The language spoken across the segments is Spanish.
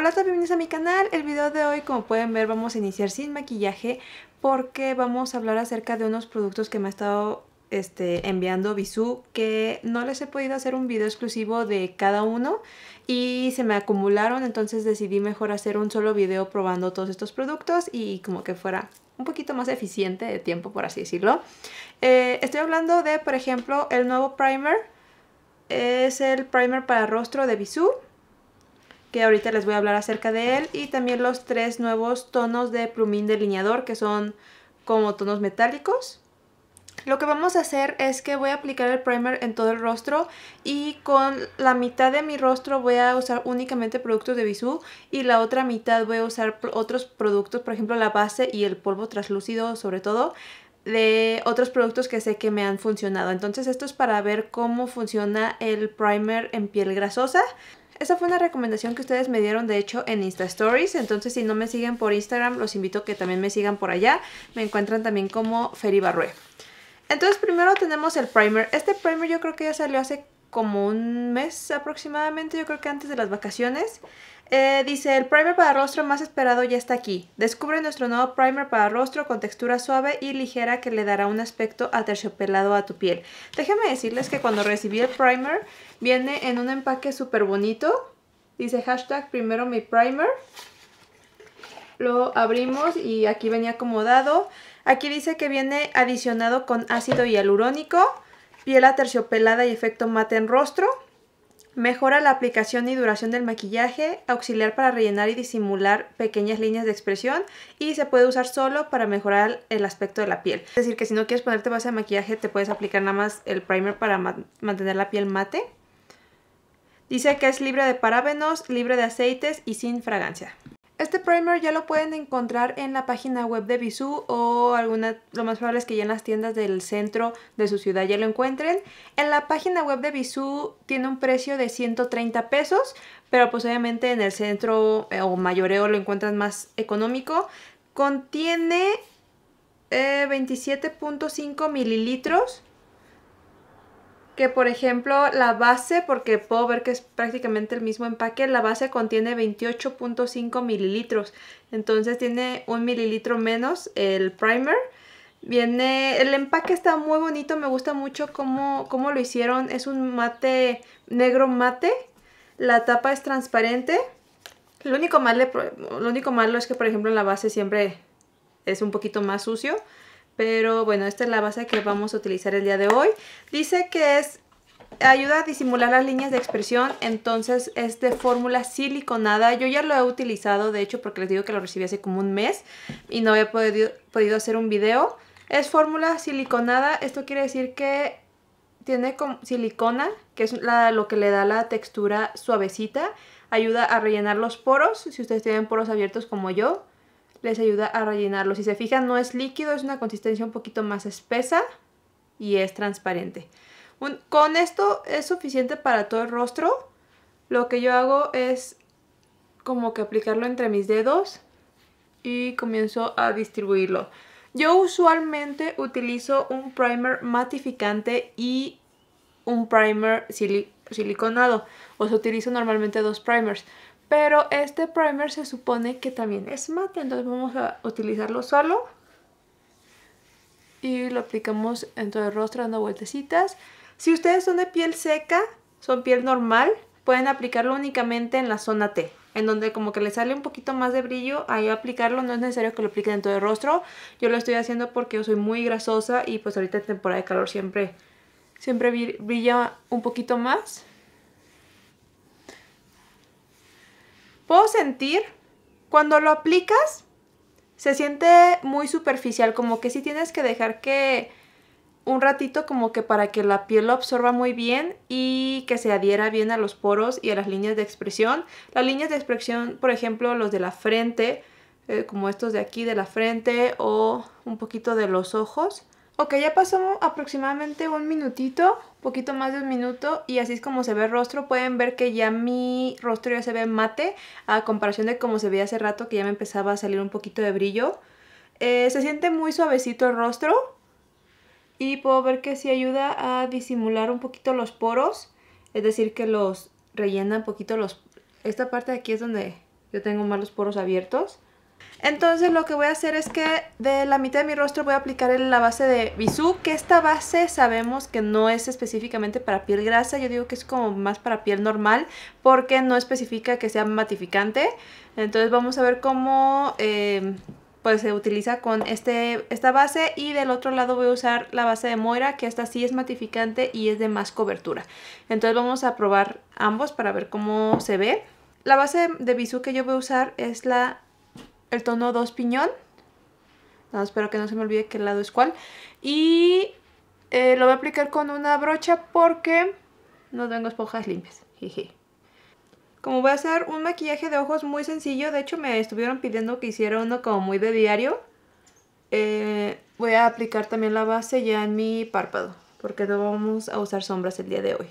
Hola bienvenidos a mi canal. El video de hoy, como pueden ver, vamos a iniciar sin maquillaje porque vamos a hablar acerca de unos productos que me ha estado este, enviando Bisú que no les he podido hacer un video exclusivo de cada uno y se me acumularon, entonces decidí mejor hacer un solo video probando todos estos productos y como que fuera un poquito más eficiente de tiempo, por así decirlo. Eh, estoy hablando de, por ejemplo, el nuevo primer. Es el primer para rostro de Bisú que ahorita les voy a hablar acerca de él, y también los tres nuevos tonos de plumín delineador, que son como tonos metálicos. Lo que vamos a hacer es que voy a aplicar el primer en todo el rostro y con la mitad de mi rostro voy a usar únicamente productos de Bisú y la otra mitad voy a usar otros productos, por ejemplo la base y el polvo traslúcido sobre todo de otros productos que sé que me han funcionado. Entonces esto es para ver cómo funciona el primer en piel grasosa. Esa fue una recomendación que ustedes me dieron de hecho en Insta Stories, entonces si no me siguen por Instagram los invito a que también me sigan por allá. Me encuentran también como Feri Barrué. Entonces primero tenemos el primer. Este primer yo creo que ya salió hace como un mes aproximadamente, yo creo que antes de las vacaciones. Eh, dice, el primer para rostro más esperado ya está aquí. Descubre nuestro nuevo primer para rostro con textura suave y ligera que le dará un aspecto aterciopelado a tu piel. Déjenme decirles que cuando recibí el primer, viene en un empaque súper bonito. Dice hashtag primero mi primer. Lo abrimos y aquí venía acomodado. Aquí dice que viene adicionado con ácido hialurónico piel aterciopelada y efecto mate en rostro, mejora la aplicación y duración del maquillaje, auxiliar para rellenar y disimular pequeñas líneas de expresión y se puede usar solo para mejorar el aspecto de la piel. Es decir, que si no quieres ponerte base de maquillaje te puedes aplicar nada más el primer para mantener la piel mate. Dice que es libre de parabenos, libre de aceites y sin fragancia. Este primer ya lo pueden encontrar en la página web de Bisú o alguna, lo más probable es que ya en las tiendas del centro de su ciudad ya lo encuentren. En la página web de Bisú tiene un precio de 130 pesos, pero pues obviamente en el centro eh, o mayoreo lo encuentran más económico. Contiene 27.5 eh, mililitros que por ejemplo la base, porque puedo ver que es prácticamente el mismo empaque, la base contiene 28.5 mililitros, entonces tiene un mililitro menos el primer. Viene, el empaque está muy bonito, me gusta mucho cómo, lo hicieron, es un mate, negro mate, la tapa es transparente. Lo único, malo, lo único malo es que por ejemplo en la base siempre es un poquito más sucio, pero bueno, esta es la base que vamos a utilizar el día de hoy. Dice que es ayuda a disimular las líneas de expresión, entonces es de fórmula siliconada. Yo ya lo he utilizado, de hecho, porque les digo que lo recibí hace como un mes y no había podido, hacer un video. Es fórmula siliconada, esto quiere decir que tiene silicona, que es lo que le da la textura suavecita. Ayuda a rellenar los poros, si ustedes tienen poros abiertos como yo les ayuda a rellenarlo. Si se fijan, no es líquido, es una consistencia un poquito más espesa y es transparente. con esto es suficiente para todo el rostro. Lo que yo hago es como que aplicarlo entre mis dedos y comienzo a distribuirlo. Yo usualmente utilizo un primer matificante y un primer siliconado. O se utilizo normalmente dos primers. Pero este primer se supone que también es mate, entonces vamos a utilizarlo solo. Y lo aplicamos en todo el rostro dando vueltecitas. Si ustedes son de piel seca, son piel normal, pueden aplicarlo únicamente en la zona T. En donde como que le sale un poquito más de brillo, ahí aplicarlo, no es necesario que lo apliquen en todo el rostro. Yo lo estoy haciendo porque yo soy muy grasosa y pues ahorita en temporada de calor siempre, siempre brilla un poquito más. puedo sentir cuando lo aplicas, se siente muy superficial, como que sí tienes que dejar que un ratito como que para que la piel lo absorba muy bien y que se adhiera bien a los poros y a las líneas de expresión. Las líneas de expresión, por ejemplo, los de la frente, eh, como estos de aquí de la frente o un poquito de los ojos. Ok, ya pasó aproximadamente un minutito poquito más de un minuto y así es como se ve el rostro. Pueden ver que ya mi rostro ya se ve mate a comparación de como se veía hace rato que ya me empezaba a salir un poquito de brillo. Eh, se siente muy suavecito el rostro y puedo ver que sí ayuda a disimular un poquito los poros, es decir que los rellena un poquito los... Esta parte de aquí es donde yo tengo más los poros abiertos. Entonces lo que voy a hacer es que de la mitad de mi rostro voy a aplicar la base de Bisú, que esta base sabemos que no es específicamente para piel grasa, yo digo que es como más para piel normal, porque no especifica que sea matificante. Entonces vamos a ver cómo em, pues se utiliza con este, esta base y del otro lado voy a usar la base de Moira, que esta sí es matificante y es de más cobertura. Entonces vamos a probar ambos para ver cómo se ve. La base de Bisú que yo voy a usar es la el tono 2 piñón. espero que no se me olvide qué lado es cuál. Y eh, lo voy a aplicar con una brocha porque no tengo esponjas limpias. Como voy a hacer un maquillaje de ojos muy sencillo, de hecho me estuvieron pidiendo que hiciera uno como muy de diario. Eh, voy a aplicar también la base ya en mi párpado, porque no vamos a usar sombras el día de hoy.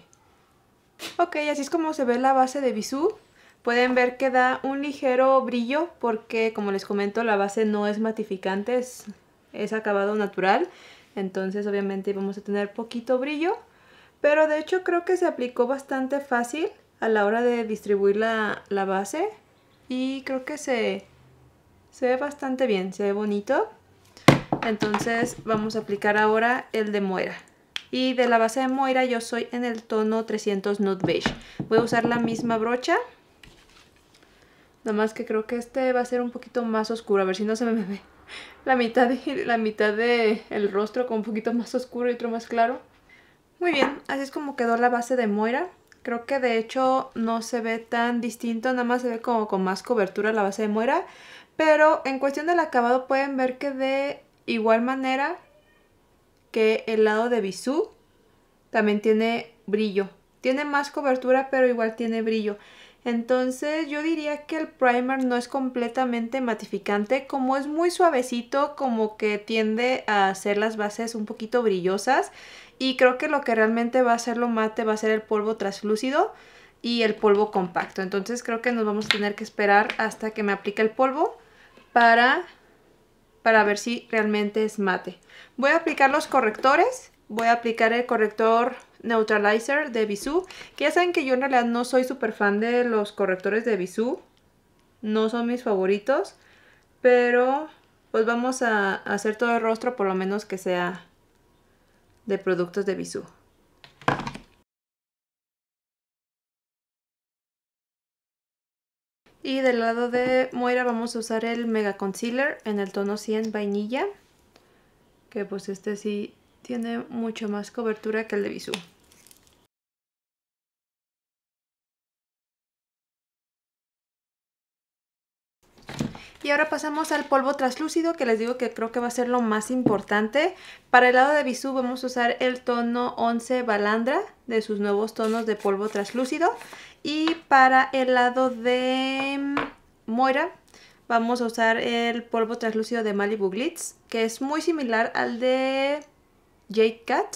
Ok, así es como se ve la base de Bisú. Pueden ver que da un ligero brillo porque, como les comento, la base no es matificante, es, acabado natural. Entonces, obviamente, vamos a tener poquito brillo. Pero de hecho creo que se aplicó bastante fácil a la hora de distribuir la, base. Y creo que se, se ve bastante bien, se ve bonito. Entonces vamos a aplicar ahora el de Moira. Y de la base de Moira yo soy en el tono 300 Nude Beige. Voy a usar la misma brocha. Nada más que creo que este va a ser un poquito más oscuro. A ver si no se me ve la mitad del de rostro con un poquito más oscuro y otro más claro. Muy bien, así es como quedó la base de Moira. Creo que de hecho no se ve tan distinto, nada más se ve como con más cobertura la base de Moira. Pero en cuestión del acabado pueden ver que de igual manera que el lado de Bisú también tiene brillo. Tiene más cobertura pero igual tiene brillo. Entonces yo diría que el primer no es completamente matificante, como es muy suavecito, como que tiende a hacer las bases un poquito brillosas y creo que lo que realmente va a hacerlo mate va a ser el polvo traslúcido y el polvo compacto. Entonces creo que nos vamos a tener que esperar hasta que me aplique el polvo para, para ver si realmente es mate. Voy a aplicar los correctores, voy a aplicar el corrector Neutralizer de Bisú. Que ya saben que yo en realidad no soy super fan de los correctores de Bisú. No son mis favoritos. Pero pues vamos a hacer todo el rostro por lo menos que sea de productos de Bisú. Y del lado de Moira vamos a usar el Mega Concealer en el tono 100 Vainilla. Que pues este sí tiene mucho más cobertura que el de Bisú. Y ahora pasamos al polvo traslúcido. que les digo que creo que va a ser lo más importante. Para el lado de Bisú vamos a usar el tono 11 Balandra de sus nuevos tonos de polvo traslúcido. Y para el lado de mm, Moira vamos a usar el polvo traslúcido de Malibu Glitz que es muy similar al de Jade Cat.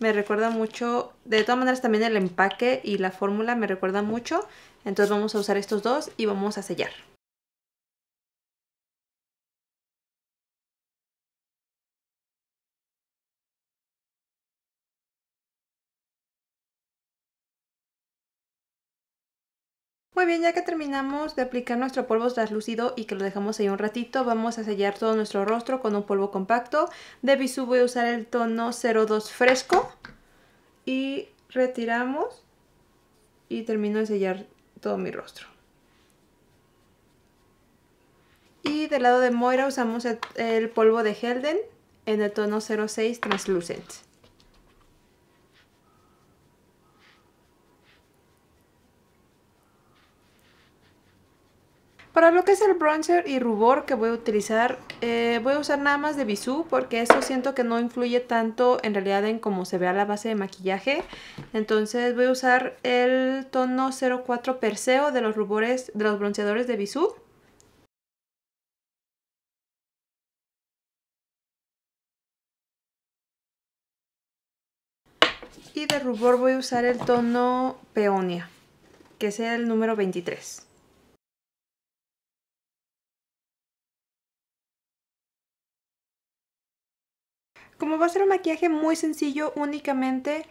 Me recuerda mucho, de todas maneras también el empaque y la fórmula me recuerda mucho. Entonces vamos a usar estos dos y vamos a sellar. Muy bien, ya que terminamos de aplicar nuestro polvo traslúcido y que lo dejamos ahí un ratito, vamos a sellar todo nuestro rostro con un polvo compacto. De Bisú voy a usar el tono 02 fresco y retiramos y termino de sellar todo mi rostro. Y del lado de Moira usamos el, el polvo de Helden en el tono 06 Translucent. Para lo que es el bronzer y rubor que voy a utilizar, eh, voy a usar nada más de Bisú porque eso siento que no influye tanto en realidad en cómo se vea la base de maquillaje. Entonces voy a usar el tono 04 Perseo de los rubores, de los bronceadores de Bisú. Y de rubor voy a usar el tono Peonia, que es el número 23. como va a ser un maquillaje muy sencillo, únicamente...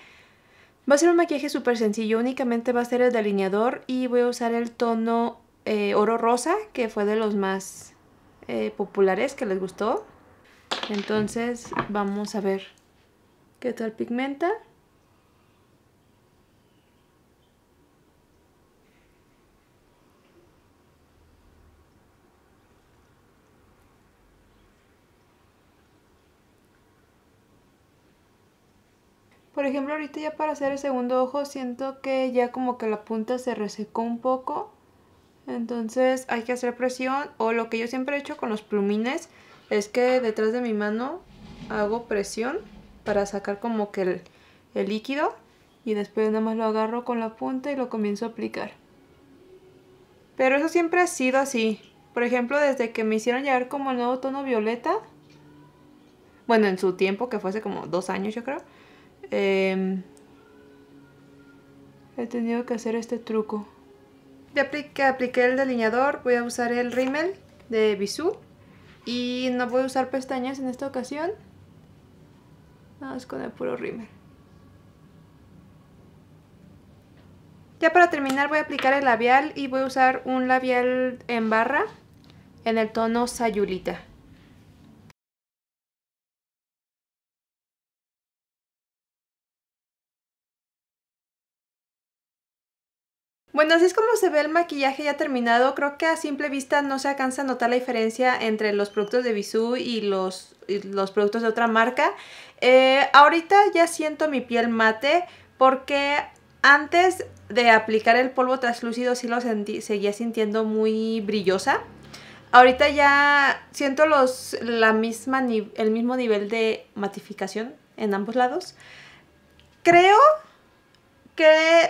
Va a ser un maquillaje súper sencillo, únicamente va a ser el delineador y voy a usar el tono eh, oro rosa, que fue de los más eh, populares que les gustó. Entonces vamos a ver qué tal pigmenta. Por ejemplo, ahorita ya para hacer el segundo ojo siento que ya como que la punta se resecó un poco. Entonces hay que hacer presión o lo que yo siempre he hecho con los plumines es que detrás de mi mano hago presión para sacar como que el, líquido y después nada más lo agarro con la punta y lo comienzo a aplicar. Pero eso siempre ha sido así. Por ejemplo, desde que me hicieron llegar como el nuevo tono violeta, bueno, en su tiempo, que fue hace como dos años yo creo, Em, he tenido que hacer este truco. Ya apliqué, el delineador, voy a usar el rímel de Bisú y no voy a usar pestañas en esta ocasión. Nada más con el puro rímel. Ya para terminar voy a aplicar el labial y voy a usar un labial en barra en el tono Sayulita. Bueno, así es como se ve el maquillaje ya terminado. Creo que a simple vista no se alcanza a notar la diferencia entre los productos de Bisú y los, los productos de otra marca. Eh, ahorita ya siento mi piel mate porque antes de aplicar el polvo traslúcido sí lo sentí, seguía sintiendo muy brillosa. Ahorita ya siento los, la misma, el mismo nivel de matificación en ambos lados. Creo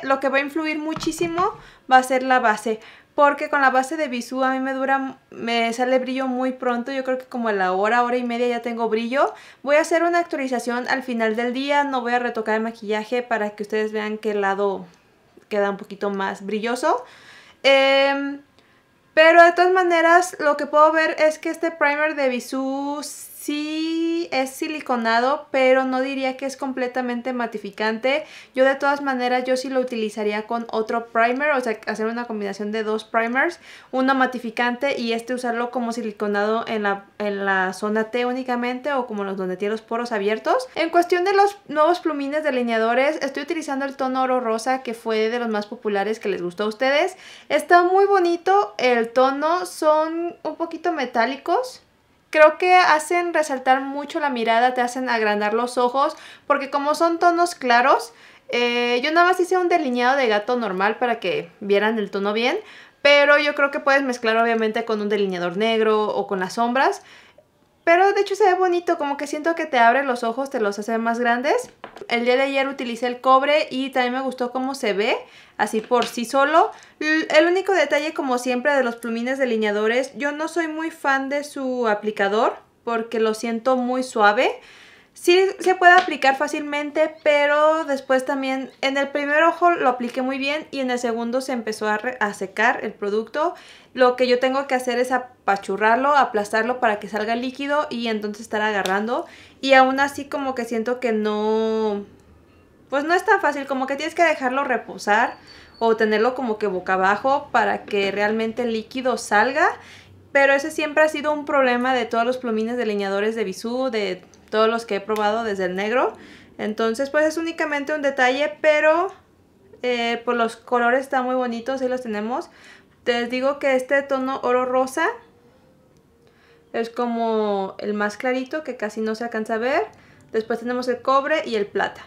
lo que va a influir muchísimo va a ser la base. Porque con la base de Bisú a mí me dura, me sale brillo muy pronto, yo creo que como a la hora, hora y media ya tengo brillo. Voy a hacer una actualización al final del día, no voy a retocar el maquillaje para que ustedes vean que el lado queda un poquito más brilloso. Em, pero de todas maneras, lo que puedo ver es que este primer de Bisú sí es siliconado, pero no diría que es completamente matificante. Yo de todas maneras, yo sí lo utilizaría con otro primer, o sea, hacer una combinación de dos primers, uno matificante y este usarlo como siliconado en la, en la zona T únicamente o como los donde tiene los poros abiertos. En cuestión de los nuevos plumines delineadores, estoy utilizando el tono oro rosa que fue de los más populares que les gustó a ustedes. Está muy bonito el tono, son un poquito metálicos creo que hacen resaltar mucho la mirada, te hacen agrandar los ojos, porque como son tonos claros, eh, yo nada más hice un delineado de gato normal para que vieran el tono bien, pero yo creo que puedes mezclar obviamente con un delineador negro o con las sombras pero de hecho se ve bonito, como que siento que te abre los ojos, te los hace más grandes. El día de ayer utilicé el cobre y también me gustó cómo se ve, así por sí solo. El único detalle, como siempre, de los plumines delineadores, yo no soy muy fan de su aplicador porque lo siento muy suave. Sí se puede aplicar fácilmente, pero después también en el primer ojo lo apliqué muy bien y en el segundo se empezó a, secar el producto. Lo que yo tengo que hacer es apachurrarlo, aplastarlo para que salga líquido y entonces estar agarrando. Y aún así como que siento que no... Pues no es tan fácil, como que tienes que dejarlo reposar o tenerlo como que boca abajo para que realmente el líquido salga. Pero ese siempre ha sido un problema de todos los plumines leñadores de Bisú, de todos los que he probado desde el negro. Entonces pues es únicamente un detalle, pero eh, por pues, los colores están muy bonitos, ahí los tenemos. Les digo que este tono oro rosa es como el más clarito que casi no se alcanza a ver. Después tenemos el cobre y el plata.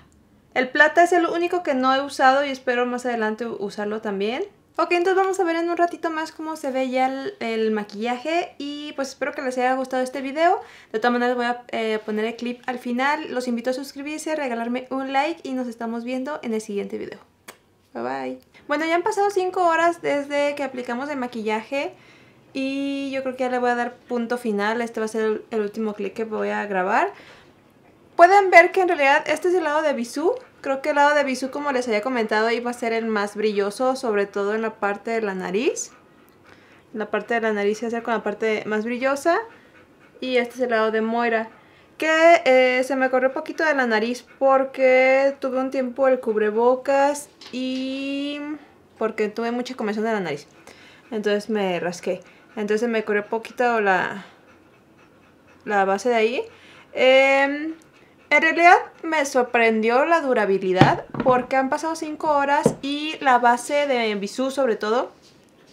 El plata es el único que no he usado y espero más adelante usarlo también. Ok, entonces vamos a ver en un ratito más cómo se ve ya el, maquillaje y pues espero que les haya gustado este video. De todas maneras voy a eh, poner el clip al final. Los invito a suscribirse, regalarme un like y nos estamos viendo en el siguiente video. Bye bye. Bueno, ya han pasado 5 horas desde que aplicamos el maquillaje y yo creo que ya le voy a dar punto final. Este va a ser el, último clip que voy a grabar. Pueden ver que en realidad este es el lado de Bisú. Creo que el lado de Bisú, como les había comentado, iba a ser el más brilloso, sobre todo en la parte de la nariz. La parte de la nariz se hace con la parte más brillosa. Y este es el lado de Moira. Que eh, se me corrió poquito de la nariz porque tuve un tiempo el cubrebocas y porque tuve mucha comezón de la nariz. Entonces me rasqué. Entonces me corrió poquito la, la base de ahí. Eh, en realidad me sorprendió la durabilidad porque han pasado 5 horas y la base de bisu sobre todo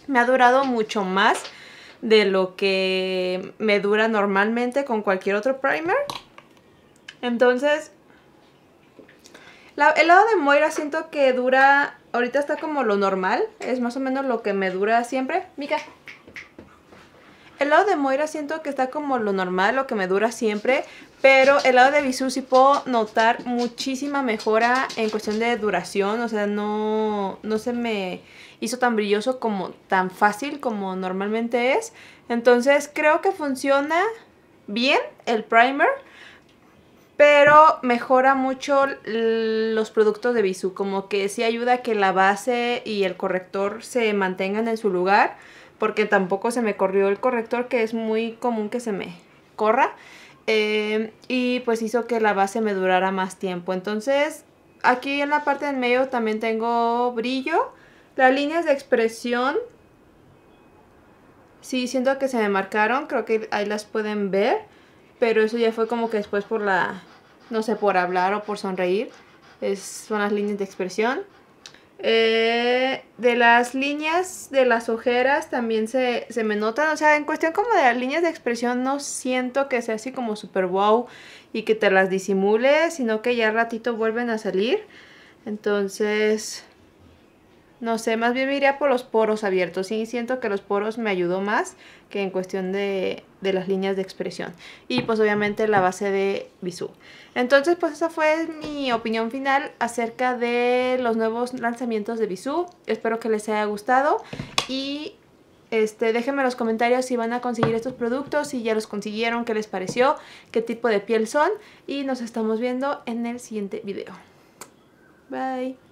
me ha durado mucho más de lo que me dura normalmente con cualquier otro primer. Entonces, el lado de Moira siento que dura, ahorita está como lo normal, es más o menos lo que me dura siempre. Mica, el lado de Moira siento que está como lo normal, lo que me dura siempre. Pero el lado de Visu sí puedo notar muchísima mejora en cuestión de duración. O sea, no, se me hizo tan brilloso como tan fácil como normalmente es. Entonces creo que funciona bien el primer. Pero mejora mucho los productos de Bisú. Como que sí ayuda a que la base y el corrector se mantengan en su lugar porque tampoco se me corrió el corrector, que es muy común que se me corra. Eh, y pues hizo que la base me durara más tiempo. Entonces, aquí en la parte del medio también tengo brillo. Las líneas de expresión, sí, siento que se me marcaron, creo que ahí las pueden ver. Pero eso ya fue como que después por la, no sé, por hablar o por sonreír. Es, son las líneas de expresión. Eh, de las líneas de las ojeras también se, se, me notan. O sea, en cuestión como de las líneas de expresión, no siento que sea así como super wow y que te las disimule, sino que ya ratito vuelven a salir. Entonces, no sé, más bien me iría por los poros abiertos. Sí, siento que los poros me ayudó más que en cuestión de, las líneas de expresión. Y pues obviamente la base de Bisú. Entonces pues esa fue mi opinión final acerca de los nuevos lanzamientos de Bisú. Espero que les haya gustado y este, déjenme en los comentarios si van a conseguir estos productos, si ya los consiguieron, qué les pareció, qué tipo de piel son. Y nos estamos viendo en el siguiente video. Bye.